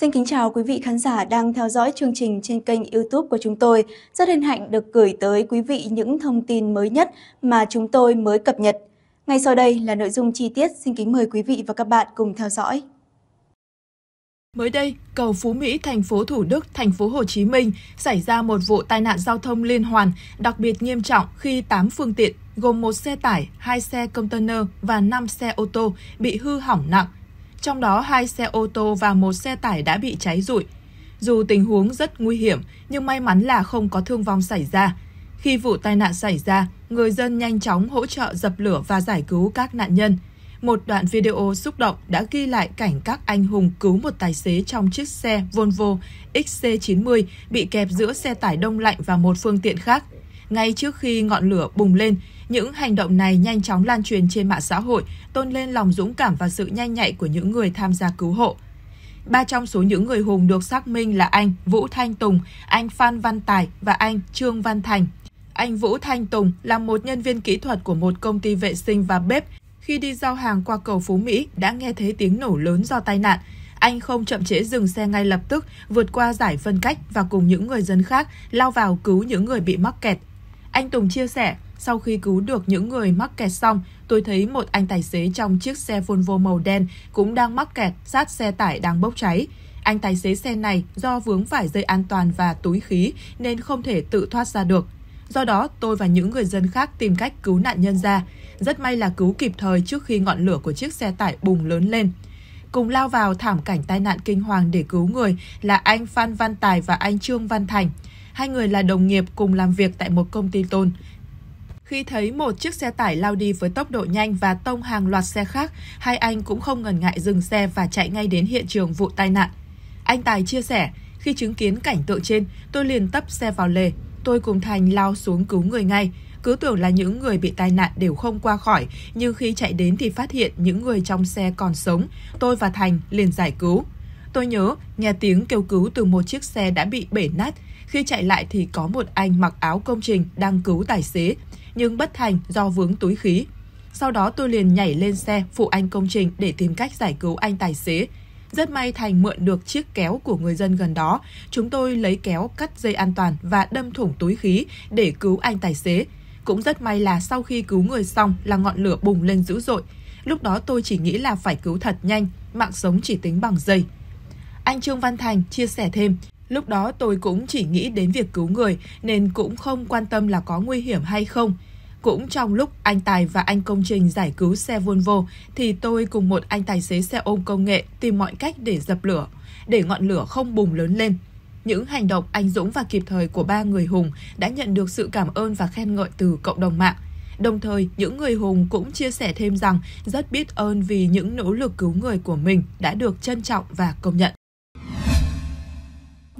Xin kính chào quý vị khán giả đang theo dõi chương trình trên kênh YouTube của chúng tôi. Rất hân hạnh được gửi tới quý vị những thông tin mới nhất mà chúng tôi mới cập nhật. Ngay sau đây là nội dung chi tiết, xin kính mời quý vị và các bạn cùng theo dõi. Mới đây, cầu Phú Mỹ, thành phố Thủ Đức, thành phố Hồ Chí Minh xảy ra một vụ tai nạn giao thông liên hoàn đặc biệt nghiêm trọng khi 8 phương tiện gồm một xe tải, hai xe container và 5 xe ô tô bị hư hỏng nặng trong đó hai xe ô tô và một xe tải đã bị cháy rụi. Dù tình huống rất nguy hiểm, nhưng may mắn là không có thương vong xảy ra. Khi vụ tai nạn xảy ra, người dân nhanh chóng hỗ trợ dập lửa và giải cứu các nạn nhân. Một đoạn video xúc động đã ghi lại cảnh các anh hùng cứu một tài xế trong chiếc xe Volvo XC90 bị kẹp giữa xe tải đông lạnh và một phương tiện khác – ngay trước khi ngọn lửa bùng lên. Những hành động này nhanh chóng lan truyền trên mạng xã hội, tôn lên lòng dũng cảm và sự nhanh nhạy của những người tham gia cứu hộ. Ba trong số những người hùng được xác minh là anh Vũ Thanh Tùng, anh Phan Văn Tài và anh Trương Văn Thành. Anh Vũ Thanh Tùng là một nhân viên kỹ thuật của một công ty vệ sinh và bếp. Khi đi giao hàng qua cầu Phú Mỹ đã nghe thấy tiếng nổ lớn do tai nạn. Anh không chậm trễ dừng xe ngay lập tức, vượt qua giải phân cách và cùng những người dân khác lao vào cứu những người bị mắc kẹt anh Tùng chia sẻ, sau khi cứu được những người mắc kẹt xong, tôi thấy một anh tài xế trong chiếc xe Volvo màu đen cũng đang mắc kẹt sát xe tải đang bốc cháy. Anh tài xế xe này do vướng phải dây an toàn và túi khí nên không thể tự thoát ra được. Do đó, tôi và những người dân khác tìm cách cứu nạn nhân ra. Rất may là cứu kịp thời trước khi ngọn lửa của chiếc xe tải bùng lớn lên. Cùng lao vào thảm cảnh tai nạn kinh hoàng để cứu người là anh Phan Văn Tài và anh Trương Văn Thành – Hai người là đồng nghiệp cùng làm việc tại một công ty tôn. Khi thấy một chiếc xe tải lao đi với tốc độ nhanh và tông hàng loạt xe khác, hai anh cũng không ngần ngại dừng xe và chạy ngay đến hiện trường vụ tai nạn. Anh Tài chia sẻ, khi chứng kiến cảnh tượng trên, tôi liền tấp xe vào lề. Tôi cùng Thành lao xuống cứu người ngay. Cứ tưởng là những người bị tai nạn đều không qua khỏi, nhưng khi chạy đến thì phát hiện những người trong xe còn sống. Tôi và Thành liền giải cứu. Tôi nhớ, nghe tiếng kêu cứu từ một chiếc xe đã bị bể nát. Khi chạy lại thì có một anh mặc áo công trình đang cứu tài xế, nhưng bất thành do vướng túi khí. Sau đó tôi liền nhảy lên xe phụ anh công trình để tìm cách giải cứu anh tài xế. Rất may Thành mượn được chiếc kéo của người dân gần đó. Chúng tôi lấy kéo cắt dây an toàn và đâm thủng túi khí để cứu anh tài xế. Cũng rất may là sau khi cứu người xong là ngọn lửa bùng lên dữ dội. Lúc đó tôi chỉ nghĩ là phải cứu thật nhanh, mạng sống chỉ tính bằng giây. Anh Trương Văn Thành chia sẻ thêm, lúc đó tôi cũng chỉ nghĩ đến việc cứu người nên cũng không quan tâm là có nguy hiểm hay không. Cũng trong lúc anh Tài và anh công trình giải cứu xe Volvo thì tôi cùng một anh tài xế xe ôm công nghệ tìm mọi cách để dập lửa, để ngọn lửa không bùng lớn lên. Những hành động anh dũng và kịp thời của ba người hùng đã nhận được sự cảm ơn và khen ngợi từ cộng đồng mạng. Đồng thời, những người hùng cũng chia sẻ thêm rằng rất biết ơn vì những nỗ lực cứu người của mình đã được trân trọng và công nhận.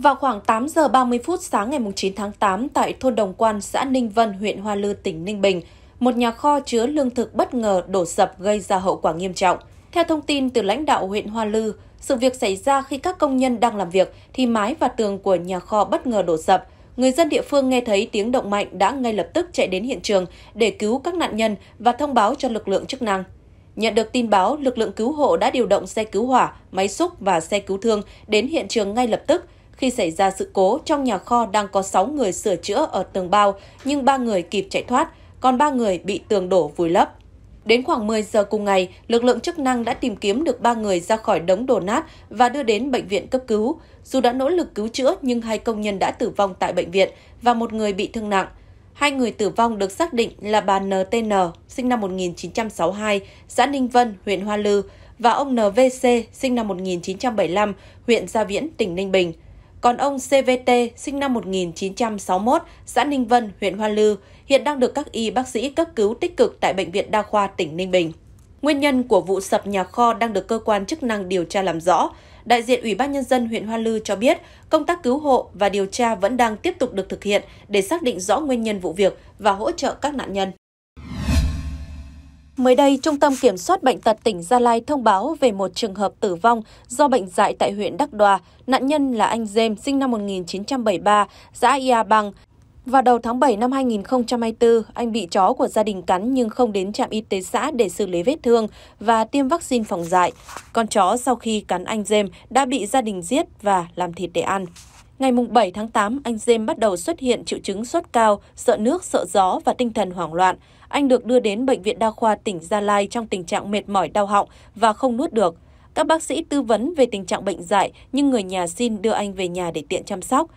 Vào khoảng 8 giờ 30 phút sáng ngày 9 tháng 8 tại thôn Đồng Quan, xã Ninh Vân, huyện Hoa Lư, tỉnh Ninh Bình, một nhà kho chứa lương thực bất ngờ đổ sập gây ra hậu quả nghiêm trọng. Theo thông tin từ lãnh đạo huyện Hoa Lư, sự việc xảy ra khi các công nhân đang làm việc thì mái và tường của nhà kho bất ngờ đổ sập. Người dân địa phương nghe thấy tiếng động mạnh đã ngay lập tức chạy đến hiện trường để cứu các nạn nhân và thông báo cho lực lượng chức năng. Nhận được tin báo, lực lượng cứu hộ đã điều động xe cứu hỏa, máy xúc và xe cứu thương đến hiện trường ngay lập tức – khi xảy ra sự cố, trong nhà kho đang có 6 người sửa chữa ở tường bao, nhưng 3 người kịp chạy thoát, còn 3 người bị tường đổ vùi lấp. Đến khoảng 10 giờ cùng ngày, lực lượng chức năng đã tìm kiếm được 3 người ra khỏi đống đổ nát và đưa đến bệnh viện cấp cứu. Dù đã nỗ lực cứu chữa nhưng hai công nhân đã tử vong tại bệnh viện và một người bị thương nặng. Hai người tử vong được xác định là bà NTN, sinh năm 1962, xã Ninh Vân, huyện Hoa Lư, và ông NVC, sinh năm 1975, huyện Gia Viễn, tỉnh Ninh Bình. Còn ông CVT, sinh năm 1961, xã Ninh Vân, huyện Hoa Lư, hiện đang được các y bác sĩ cấp cứu tích cực tại Bệnh viện Đa khoa tỉnh Ninh Bình. Nguyên nhân của vụ sập nhà kho đang được cơ quan chức năng điều tra làm rõ. Đại diện Ủy ban Nhân dân huyện Hoa Lư cho biết công tác cứu hộ và điều tra vẫn đang tiếp tục được thực hiện để xác định rõ nguyên nhân vụ việc và hỗ trợ các nạn nhân. Mới đây, Trung tâm Kiểm soát Bệnh tật tỉnh Gia Lai thông báo về một trường hợp tử vong do bệnh dại tại huyện Đắc Đoa. Nạn nhân là anh dêm sinh năm 1973, xã Ia Bang. Vào đầu tháng 7 năm 2024, anh bị chó của gia đình cắn nhưng không đến trạm y tế xã để xử lý vết thương và tiêm vaccine phòng dại. Con chó sau khi cắn anh dêm đã bị gia đình giết và làm thịt để ăn. Ngày 7 tháng 8, anh James bắt đầu xuất hiện triệu chứng sốt cao, sợ nước, sợ gió và tinh thần hoảng loạn. Anh được đưa đến Bệnh viện Đa khoa tỉnh Gia Lai trong tình trạng mệt mỏi đau họng và không nuốt được. Các bác sĩ tư vấn về tình trạng bệnh dại, nhưng người nhà xin đưa anh về nhà để tiện chăm sóc.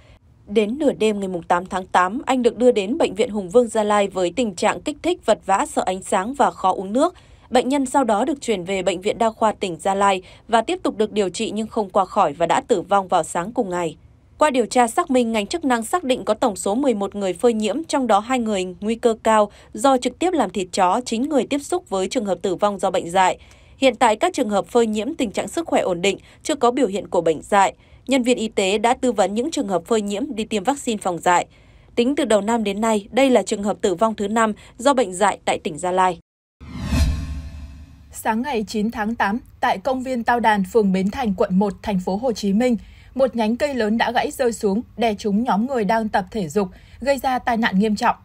Đến nửa đêm ngày 8 tháng 8, anh được đưa đến Bệnh viện Hùng Vương Gia Lai với tình trạng kích thích vật vã sợ ánh sáng và khó uống nước. Bệnh nhân sau đó được chuyển về Bệnh viện Đa khoa tỉnh Gia Lai và tiếp tục được điều trị nhưng không qua khỏi và đã tử vong vào sáng cùng ngày. Qua điều tra xác minh, ngành chức năng xác định có tổng số 11 người phơi nhiễm, trong đó hai người nguy cơ cao do trực tiếp làm thịt chó, chính người tiếp xúc với trường hợp tử vong do bệnh dại. Hiện tại các trường hợp phơi nhiễm tình trạng sức khỏe ổn định, chưa có biểu hiện của bệnh dại. Nhân viên y tế đã tư vấn những trường hợp phơi nhiễm đi tiêm vaccine phòng dại. Tính từ đầu năm đến nay, đây là trường hợp tử vong thứ 5 do bệnh dại tại tỉnh Gia Lai. Sáng ngày 9 tháng 8, tại công viên Tao Đàn, phường Bến Thành, quận 1, thành phố Hồ Chí Minh, một nhánh cây lớn đã gãy rơi xuống, đè trúng nhóm người đang tập thể dục, gây ra tai nạn nghiêm trọng.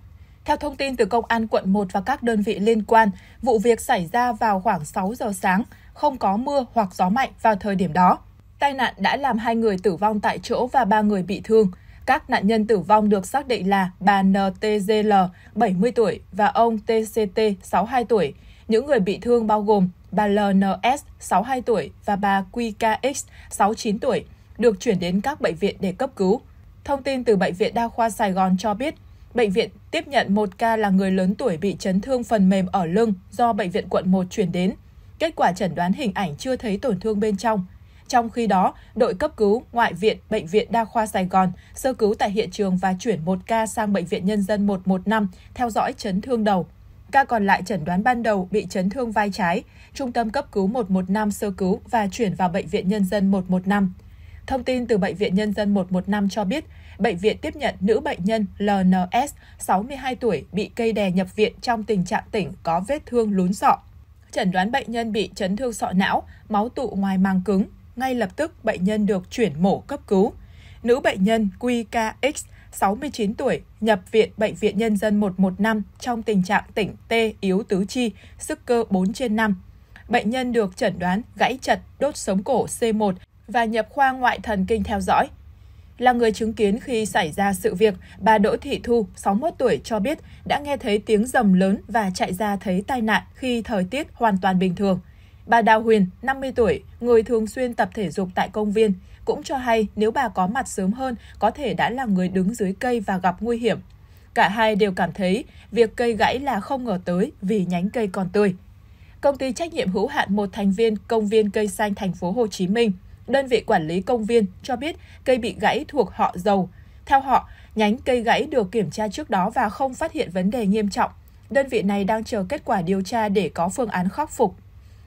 Theo thông tin từ Công an quận 1 và các đơn vị liên quan, vụ việc xảy ra vào khoảng 6 giờ sáng, không có mưa hoặc gió mạnh vào thời điểm đó. Tai nạn đã làm hai người tử vong tại chỗ và ba người bị thương. Các nạn nhân tử vong được xác định là bà NTGL, 70 tuổi, và ông TCT, 62 tuổi. Những người bị thương bao gồm bà LNS, 62 tuổi, và bà QKX, 69 tuổi được chuyển đến các bệnh viện để cấp cứu. Thông tin từ Bệnh viện Đa khoa Sài Gòn cho biết, bệnh viện tiếp nhận một ca là người lớn tuổi bị chấn thương phần mềm ở lưng do Bệnh viện quận 1 chuyển đến. Kết quả chẩn đoán hình ảnh chưa thấy tổn thương bên trong. Trong khi đó, đội cấp cứu ngoại viện Bệnh viện Đa khoa Sài Gòn sơ cứu tại hiện trường và chuyển một ca sang Bệnh viện Nhân dân 115 theo dõi chấn thương đầu. Ca còn lại chẩn đoán ban đầu bị chấn thương vai trái, trung tâm cấp cứu 115 sơ cứu và chuyển vào Bệnh viện Nhân dân 115. Thông tin từ Bệnh viện Nhân dân 115 cho biết, bệnh viện tiếp nhận nữ bệnh nhân LNS, 62 tuổi, bị cây đè nhập viện trong tình trạng tỉnh có vết thương lún sọ. Chẩn đoán bệnh nhân bị chấn thương sọ não, máu tụ ngoài màng cứng. Ngay lập tức, bệnh nhân được chuyển mổ cấp cứu. Nữ bệnh nhân QKX, 69 tuổi, nhập viện Bệnh viện Nhân dân 115 trong tình trạng tỉnh t yếu tứ chi, sức cơ 4 trên 5. Bệnh nhân được chẩn đoán gãy chật đốt sống cổ C1 và nhập khoa ngoại thần kinh theo dõi. Là người chứng kiến khi xảy ra sự việc, bà Đỗ Thị Thu, 61 tuổi, cho biết đã nghe thấy tiếng rầm lớn và chạy ra thấy tai nạn khi thời tiết hoàn toàn bình thường. Bà Đào Huyền, 50 tuổi, người thường xuyên tập thể dục tại công viên, cũng cho hay nếu bà có mặt sớm hơn, có thể đã là người đứng dưới cây và gặp nguy hiểm. Cả hai đều cảm thấy việc cây gãy là không ngờ tới vì nhánh cây còn tươi. Công ty trách nhiệm hữu hạn một thành viên công viên cây xanh thành phố Hồ Chí Minh đơn vị quản lý công viên cho biết cây bị gãy thuộc họ dầu. Theo họ, nhánh cây gãy được kiểm tra trước đó và không phát hiện vấn đề nghiêm trọng. Đơn vị này đang chờ kết quả điều tra để có phương án khắc phục.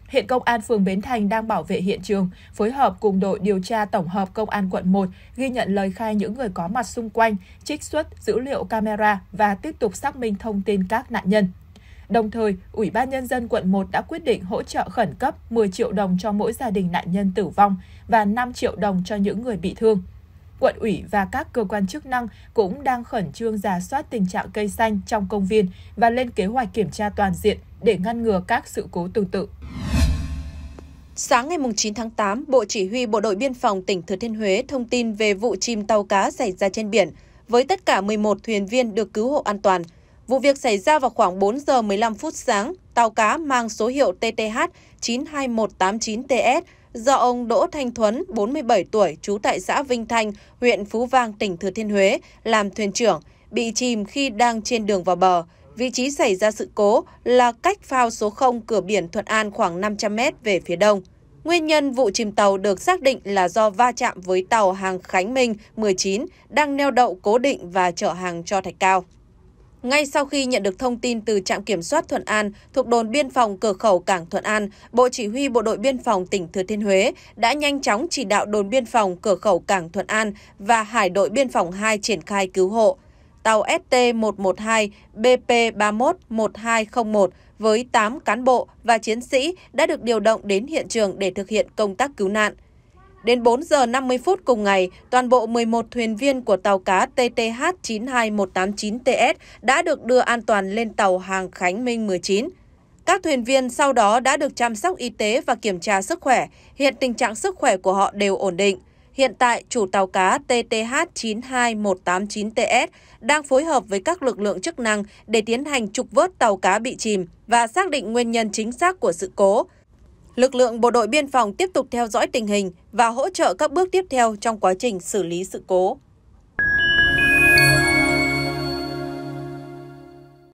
Hiện Công an phường Bến Thành đang bảo vệ hiện trường, phối hợp cùng đội điều tra tổng hợp Công an quận 1 ghi nhận lời khai những người có mặt xung quanh, trích xuất dữ liệu camera và tiếp tục xác minh thông tin các nạn nhân. Đồng thời, Ủy ban Nhân dân quận 1 đã quyết định hỗ trợ khẩn cấp 10 triệu đồng cho mỗi gia đình nạn nhân tử vong và 5 triệu đồng cho những người bị thương. Quận ủy và các cơ quan chức năng cũng đang khẩn trương giả soát tình trạng cây xanh trong công viên và lên kế hoạch kiểm tra toàn diện để ngăn ngừa các sự cố tương tự. Sáng ngày 9 tháng 8, Bộ Chỉ huy Bộ đội Biên phòng tỉnh Thừa Thiên Huế thông tin về vụ chìm tàu cá xảy ra trên biển, với tất cả 11 thuyền viên được cứu hộ an toàn – Vụ việc xảy ra vào khoảng 4 giờ 15 phút sáng, tàu cá mang số hiệu TTH 92189TS do ông Đỗ Thanh Thuấn, 47 tuổi, trú tại xã Vinh Thanh, huyện Phú Vang, tỉnh Thừa Thiên Huế, làm thuyền trưởng, bị chìm khi đang trên đường vào bờ. Vị trí xảy ra sự cố là cách phao số 0 cửa biển Thuận An khoảng 500 m về phía đông. Nguyên nhân vụ chìm tàu được xác định là do va chạm với tàu hàng Khánh Minh 19 đang neo đậu cố định và chở hàng cho Thạch Cao. Ngay sau khi nhận được thông tin từ trạm kiểm soát Thuận An thuộc đồn biên phòng cửa khẩu cảng Thuận An, Bộ Chỉ huy Bộ đội Biên phòng tỉnh Thừa Thiên Huế đã nhanh chóng chỉ đạo đồn biên phòng cửa khẩu cảng Thuận An và Hải đội biên phòng 2 triển khai cứu hộ. Tàu ST-112 BP311201 với 8 cán bộ và chiến sĩ đã được điều động đến hiện trường để thực hiện công tác cứu nạn. Đến 4 giờ 50 phút cùng ngày, toàn bộ 11 thuyền viên của tàu cá TTH 92189TS đã được đưa an toàn lên tàu hàng Khánh Minh 19. Các thuyền viên sau đó đã được chăm sóc y tế và kiểm tra sức khỏe. Hiện tình trạng sức khỏe của họ đều ổn định. Hiện tại, chủ tàu cá TTH 92189TS đang phối hợp với các lực lượng chức năng để tiến hành trục vớt tàu cá bị chìm và xác định nguyên nhân chính xác của sự cố. Lực lượng bộ đội biên phòng tiếp tục theo dõi tình hình và hỗ trợ các bước tiếp theo trong quá trình xử lý sự cố.